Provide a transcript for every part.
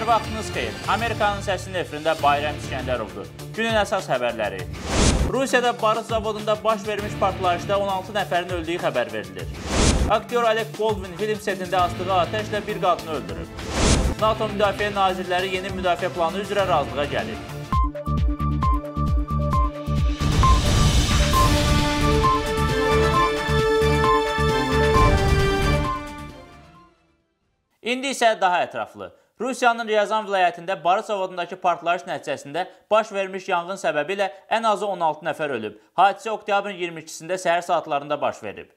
Hər vaxtınız xeyir. Amerikanın səsinin efirində Bayram İskəndərovdur. Günün əsas xəbərləri. Rusiyada barıt zavodunda baş vermiş partlayışda 16 nəfərin öldüyü xəbər verilir. Aktyor Alec Baldwin film setində astığı atəşlə bir qadını öldürüb. NATO Müdafiə Nazirləri yeni müdafiə planı üzrə razılığa gəlir. İndi isə daha ətraflı. Rusiyanın Ryazan vilayətində Barış zavodundakı partlayış nəticəsində baş vermiş yanğın səbəbi ilə ən azı 16 nəfər ölüb. Hadisə oktyabrın 22-sində səhər saatlarında baş verib.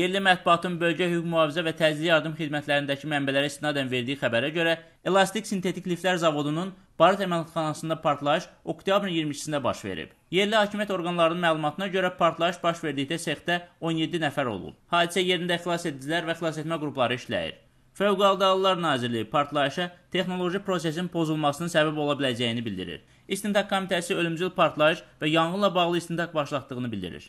Yerli mətbuatın bölgə hüquq mühafizə və təcili yardım xidmətlərindəki mənbələrə istinadən verdiyi xəbərə görə, elastik sintetik liflər zavodunun Barıt əməliyyatxanasında partlayış oktyabrın 22-sində baş verib. Yerli hakimiyyət orqanlarının məlumatına görə partlayış baş verdikdə sexdə 17 nəfər olub. Hadisə yerində xilas edicilər və xilasetmə qrupları işləyir. Fövqəldələr Nazirliyi partlayışa texnoloji prosesin pozulmasının səbəb ola biləcəyini bildirir. İstintaq komitəsi ölümcül partlayış və yanğınla bağlı istintaq başlatdığını bildirir.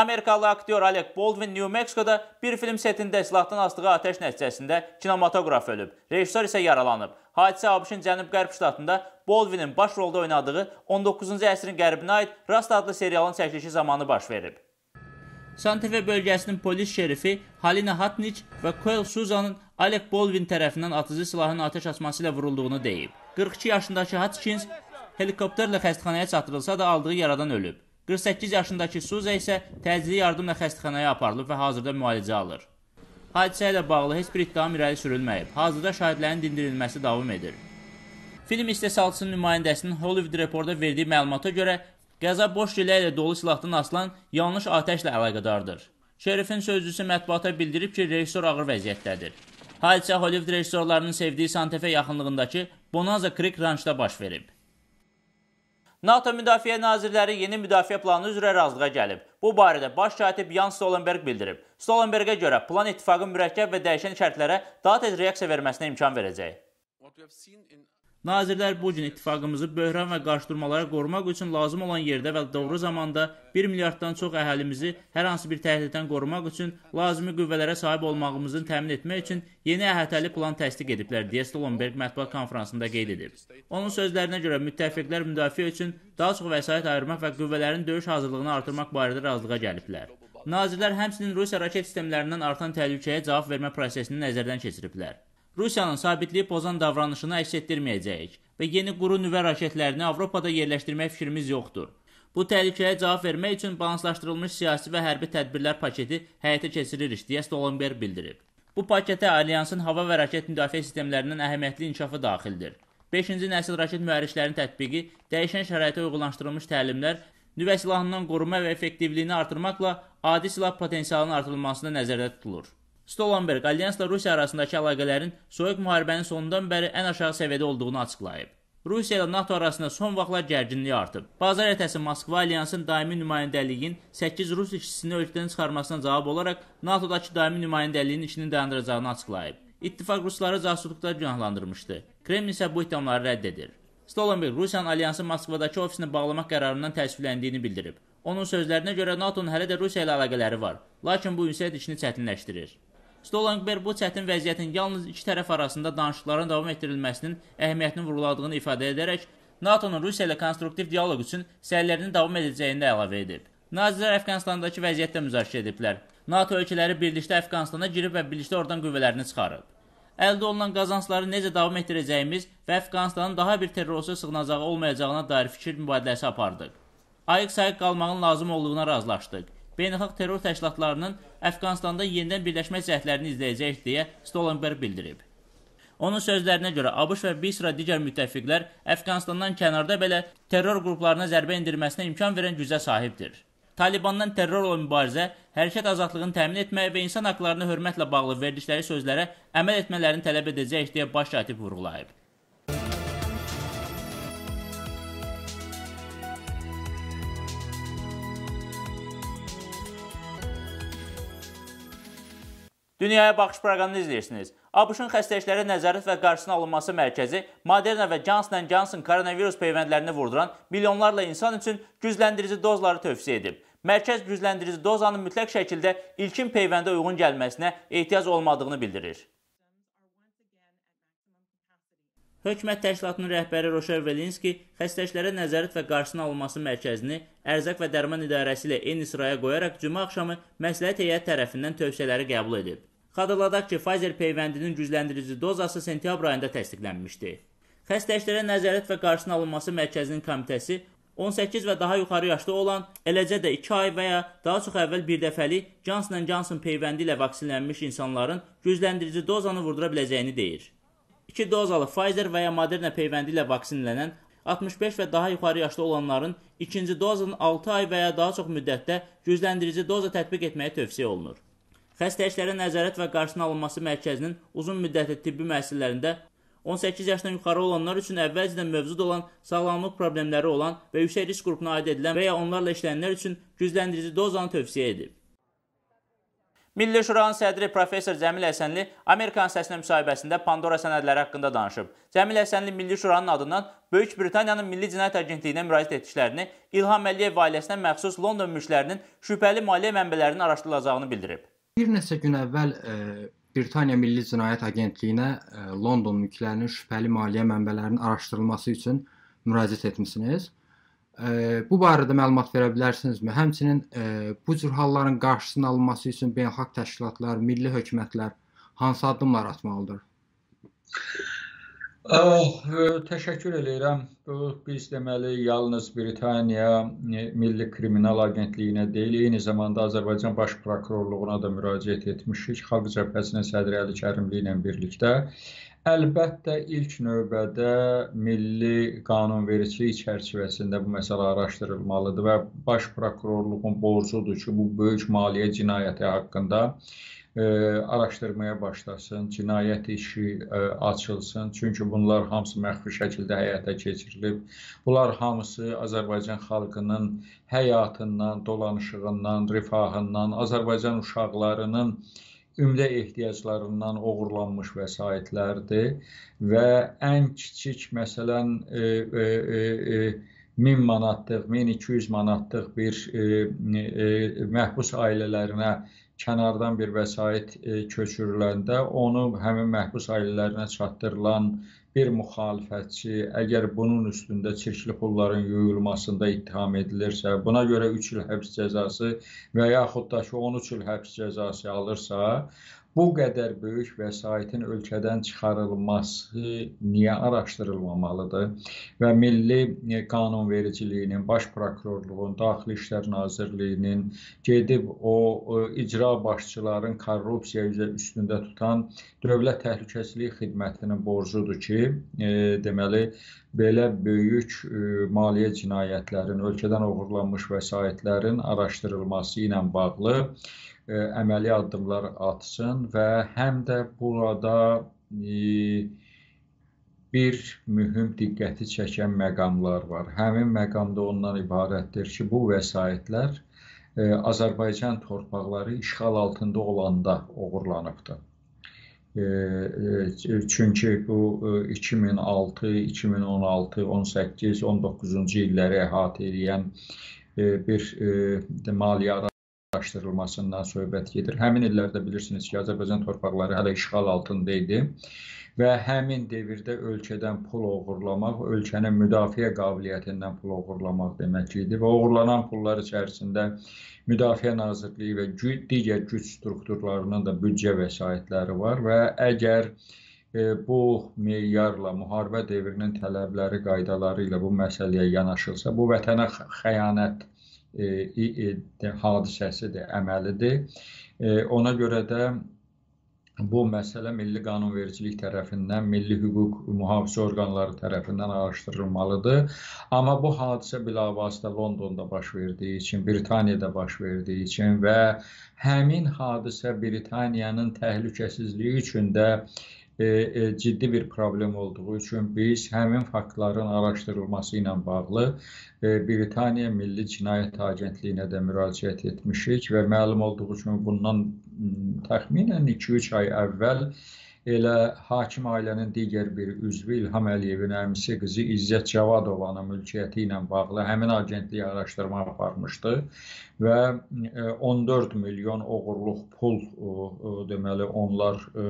Amerikalı aktyor Alec Baldwin New Meksikoda bir film setində silahdan astığı atəş nəticəsində kinematoqraf ölüb. Rejissor isə yaralanıb. Hadisə ABŞ-ın cənub-qərb ştatında Baldwinin baş rolda oynadığı 19-cu əsrin qərbinə aid Rast adlı serialın çəkilişi zamanı baş verib. Santefe bölgəsinin polis şerifi Halina Hatniç və Koel Suzanın Alec Bolvin tərəfindən atıcı silahın atəş açması ilə vurulduğunu deyib. 42 yaşındakı Hatkins helikopterlə xəstəxanaya çatdırılsa da aldığı yaradan ölüb. 48 yaşındakı Suza isə təcili yardımla xəstəxanaya aparılıb və hazırda müalicə alır. Hadisə ilə bağlı heç bir ittiham irəli sürülməyib. Hazırda şahidlərin dindirilməsi davam edir. Film istehsalçısının nümayəndəsinin Hollywood Reporta verdiyi məlumata görə Qəza boş güllə ilə dolu silahdan asılan yanlış atəşlə əlaqədardır. Şerifin sözcüsü mətbuata bildirib ki, rejissor ağır vəziyyətdədir. Hadisə Hollywood rejissorlarının sevdiyi Santefe yaxınlığındakı Bonanza Creek Ranchda baş verib. NATO Müdafiə Nazirləri yeni müdafiə planı üzrə razılığa gəlib. Bu barədə baş katib Jan Stoltenberg bildirib. Stoltenbergə görə plan ittifaqın mürəkkəb və dəyişən şərtlərə daha tez reaksiya verməsinə imkan verəcək. Nazirlər bu gün ittifaqımızı böhran və qarşıdurmalara qorumaq üçün lazım olan yerdə və doğru zamanda 1 milyarddan çox əhalimizi hər hansı bir təhdiddən qorumaq üçün lazımi qüvvələrə sahib olmağımızın təmin etmək üçün yeni əhatəli plan təsdiq ediblər, deyə Stoltenberg mətbuat konfransında qeyd edib. Onun sözlərinə görə müttəfiqlər müdafiə üçün daha çox vəsait ayırmaq və qüvvələrin döyüş hazırlığını artırmaq barədə razılığa gəliblər. Nazirlər həmçinin Rusiya raket sistemlərindən artan təhlükəyə cavab vermə prosesini nəzərdən keçiriblər. Rusiyanın sabitliyi pozan davranışını əks etdirməyəcəyik və yeni quru nüvə raketlərini Avropada yerləşdirmək fikrimiz yoxdur. Bu təhlükəyə cavab vermək üçün balanslaşdırılmış siyasi və hərbi tədbirlər paketi həyata keçiririk, deyə Stoltenberg bildirib. Bu paketə alyansın hava və raket müdafiə sistemlərinin əhəmiyyətli inkişafı daxildir. 5-ci nəsil raket mühərriklərinin tətbiqi, dəyişən şəraitə uyğunlaşdırılmış təlimlər, nüvə silahından qoruma və effektivliyini artırmaqla adi silah potensialının artırılmasında nəzərdə tutulur. Stoltenberg alyansla Rusiya arasındakı əlaqələrin soyuq müharibənin sonundan bəri ən aşağı səviyyədə olduğunu açıqlayıb. Rusiya ilə NATO arasında son vaxtlar gərginlik artıb. Bazar ertəsi Moskva alyansın daimi nümayəndəliyin 8 rus işçisini ölkədən çıxarmasına cavab olaraq NATO-dakı daimi nümayəndəliyin işini dayandıracağını açıqlayıb. İttifaq rusları casusluqda günahlandırmışdı. Kreml isə bu ittihamları rədd edir. Stoltenberg Rusiyanın alyansı Moskvadakı ofisini bağlamaq qərarından təəssüfləndiyini bildirib. Onun sözlərinə görə NATO-nun hələ də Rusiya ilə əlaqələri var, lakin bu ünsiyyət işini çətinləşdirir. Stoltenberg bu çətin vəziyyətin yalnız iki tərəf arasında danışıqların davam etdirilməsinin əhəmiyyətini vurğuladığını ifadə edərək NATO-nun Rusiya ilə konstruktiv dialoq üçün səylərini davam edəcəyini də əlavə edib. Nazirlər Əfqanistandakı vəziyyətdə müzakirə ediblər. NATO ölkələri birlikdə Əfqanistana girib və birlikdə oradan qüvvələrini çıxarıb. Əldə olunan qazancları necə davam etdirəcəyimiz və Əfqanistanın daha bir terroristə sığınacağı olmayacağına dair fikir mübadiləsi apardıq. Ayıq-sayıq qalmağın lazım olduğuna razılaşdıq beynəlxalq terror təşkilatlarının Əfqanistanda yenidən birləşmə cəhdlərini izləyəcək deyə Stoltenberg bildirib. Onun sözlərinə görə ABŞ və bir sıra digər müttəfiqlər Əfqanistandan kənarda belə terror qruplarına zərbə endirməsinə imkan verən gücə sahibdir. Talibandan terrorla mübarizə, hərəkət azadlığını təmin etmək və insan haqlarına hörmətlə bağlı verdikləri sözlərə əməl etmələrini tələb edəcək deyə baş katib vurğulayıb. Dünyaya Baxış proqramını izləyirsiniz. ABŞ-ın xəstəliklərə nəzarət və qarşısının alınması mərkəzi Moderna və Johnson Johnson koronavirus peyvəndlərini vurduran milyonlarla insan üçün gücləndirici dozları tövsiyə edib. Mərkəz gücləndirici dozanın mütləq şəkildə ilkin peyvəndə uyğun gəlməsinə ehtiyac olmadığını bildirir. Hökumət təşkilatının rəhbəri Roşer Velinski xəstəliklərə nəzarət və qarşısının alınması mərkəzini Ərzaq və Dərman İdarəsi ilə eyni sıraya qoyaraq cümə axşamı məsləhət heyət tərəfindən tövsiyələri qəbul edib. Xatırladaq ki, Pfizer peyvəndinin gücləndirici dozası sentyabr ayında təsdiqlənmişdi. Xəstəliklərə nəzarət və qarşısının alınması mərkəzinin komitəsi 18 və daha yuxarı yaşda olan, eləcə də 2 ay və ya daha çox əvvəl bir dəfəlik Johnson Johnson peyvəndi ilə vaksinlənmiş insanların gücləndirici dozanı vurdura biləcəyini deyir. 2 dozalı Pfizer və ya Moderna peyvəndi ilə vaksinlənən 65 və daha yuxarı yaşda olanların ikinci dozanın 6 ay və ya daha çox müddətdə gücləndirici doza tətbiq etməyi tövsiyə olunur. Xəstəliklərə nəzarət və qarşısının alınması mərkəzinin uzun müddətli tibbi müəssisələrində 18 yaşdan yuxarı olanlar üçün əvvəlcədən mövcud olan sağlamlıq problemləri olan və yüksək risk qrupuna aid edilən və ya onlarla işlənənlər üçün gücləndirici dozanı tövsiyə edib. Milli Şuranın sədri professor Cəmil Əsənli Amerikan səsinə müsahibəsində Pandora sənədləri haqqında danışıb. Cəmil Əsənli Milli Şuranın adından Böyük Britaniyanın Milli Cinayət Agentliyinə müraciət etdiklərini, İlham Əliyev ailəsinə məxsus London mülklərinin şübhəli maliyyə mənbələrinin araşdırılacağını bildirib. Bir neçə gün əvvəl e, Britaniya Milli Cinayət Agentliyinə e, London mülklərinin şübhəli maliyyə mənbələrinin araşdırılması üçün müraciət etmisiniz. E, bu barədə məlumat verə bilərsinizmi? Həmçinin e, bu cür halların qarşısının alınması üçün beynəlxalq təşkilatlar, milli hökumətlər hansı addımlar atmalıdır? Oh, e, təşəkkür eləyirəm. Biz deməli yalnız Britaniya e, Milli Kriminal Agentliyinə deyil, eyni zamanda Azərbaycan Baş Prokurorluğuna da müraciət etmişik. Xalq Cəbhəsinin sədri Əli Kərimli ilə birlikdə. Əlbəttə ilk növbədə milli qanunvericilik çərçivəsində bu məsələ araşdırılmalıdır və Baş Prokurorluğun borcudur ki, bu böyük maliyyə cinayəti haqqında araşdırmaya başlasın, cinayət işi açılsın. Çünki bunlar hamısı məxfi şəkildə həyata keçirilib. Bunlar hamısı Azərbaycan xalqının həyatından, dolanışığından, rifahından, Azərbaycan uşaqlarının ümdə ehtiyaclarından oğurlanmış vəsaitlərdir və ən kiçik məsələn e, e, e, 1000 manatlıq, 1200 manatlıq bir e, e, məhbus ailələrinə kənardan bir vəsait e, köçürüləndə onu həmin məhbus ailələrinə çatdırılan bir müxalifətçi əgər bunun üstündə çirkli pulların yuyulmasında ittiham edilirsə, buna görə 3 il həbs cəzası və yaxud da ki 13 il həbs cəzası alırsa, bu qədər böyük vəsaitin ölkədən çıxarılması niyə araşdırılmamalıdır və milli e, qanunvericiliyinin, baş prokurorluğun, daxili İşlər Nazirliyinin gedib o icra başçıların korrupsiya üzə üstündə tutan Dövlət Təhlükəsizlik Xidmətinin borcudur ki, e, deməli belə böyük e, maliyyə cinayətlərin, ölkədən oğurlanmış vəsaitlərin araşdırılması ilə bağlı E, əməli addımlar atsın və həm də burada e, bir mühüm diqqəti çəkən məqamlar var. Həmin məqamda ondan ibarətdir ki, bu vəsaitlər e, Azərbaycan torpaqları işğal altında olanda oğurlanıbdı. Çünki bu 2006, 2016, 18, 19-cu illəri əhatə edən bir maliyyə araşdırılmasından söhbət gedir. Həmin illərdə bilirsiniz ki, Azərbaycan torpaqları hələ işğal altında idi və həmin dövrdə ölkədən pul oğurlamaq ölkənin müdafiə qabiliyyətindən pul oğurlamaq demək idi və oğurlanan pullar içərisində Müdafiə Nazirliyi və gü digər güc strukturlarının da büdcə vəsaitləri var və əgər e, bu meyarla müharibə dövrünün tələbləri qaydaları ilə bu məsələyə yanaşılsa, bu vətənə xəyanət E, hadisəsidir, əməlidir. E, ona görə də bu məsələ milli qanunvericilik tərəfindən, milli hüquq mühafizə orqanları tərəfindən araşdırılmalıdır. Amma bu hadisə bilavasitə Londonda baş verdiyi üçün, Britaniyada baş verdiyi üçün və həmin hadisə Britaniyanın təhlükəsizliyi üçün də e, e, ciddi bir problem olduğu üçün biz həmin faktların araşdırılması ilə bağlı e, Britaniya Milli Cinayət Agentliyinə də müraciət etmişik və məlum olduğu üçün bundan təxminən 2-3 ay əvvəl Elə hakim ailənin digər bir üzvü İlham Əliyevin əmisi qızı İzzət Cavadovanın mülkiyyəti ilə bağlı həmin agentlik araşdırma aparmışdı və 14 e, milyon oğurluq pul deməli onlar e,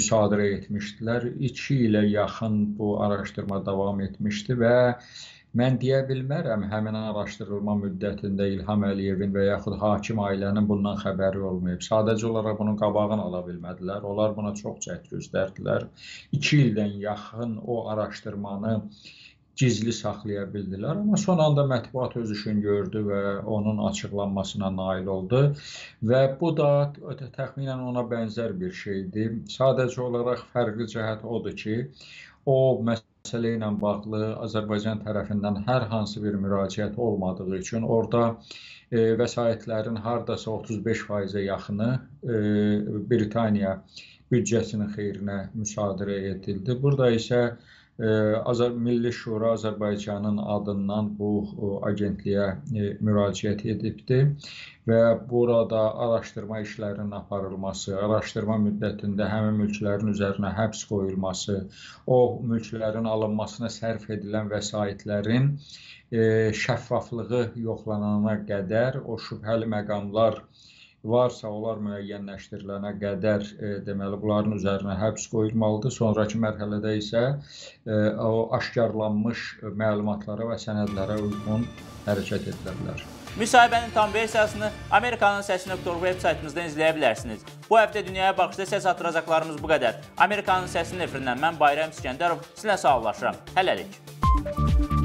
müsadirə etmişdilər. 2 ilə yaxın bu araşdırma davam etmişdi və Mən deyə bilmərəm həmin araşdırılma müddətində İlham Əliyevin və yaxud hakim ailənin bundan xəbəri olmayıb. Sadəcə olaraq bunun qabağını ala bilmədilər. Onlar buna çox cəhd göstərdilər. 2 ildən yaxın o araşdırmanı gizli saxlaya bildilər, amma son anda mətbuat öz işini gördü və onun açıqlanmasına nail oldu və bu da təxminən ona bənzər bir şeydir. Sadəcə olaraq fərqli cəhət odur ki, o məsələn məsələ ilə bağlı Azərbaycan tərəfindən hər hansı bir müraciət olmadığı üçün orada e, vəsaitlərin hardasa 35%-ə yaxını e, Britaniya büdcəsinin xeyrinə müsadirə edildi. Burada isə Azər Milli Şura Azərbaycanın adından bu agentliyə e, müraciət edibdi və burada araşdırma işlərinin aparılması, araşdırma müddətində həmin mülklərin üzərinə həbs qoyulması, o mülklərin alınmasına sərf edilən vəsaitlərin e, şəffaflığı yoxlanana qədər o şübhəli məqamlar varsa onlar müəyyənləşdirilənə qədər e, deməli bunların üzərinə həbs qoyulmalıdır. Sonrakı mərhələdə isə e, o aşkarlanmış məlumatlara və sənədlərə uyğun hərəkət edilə bilər. Müsahibənin tam versiyasını Amerikanın səsi.org veb saytımızdan izləyə bilərsiniz. Bu həftə dünyaya baxışda səs atıracaqlarımız bu qədər. Amerikanın səsinin efirindən mən Bayram İskəndərov sizinlə sağollaşıram. Hələlik.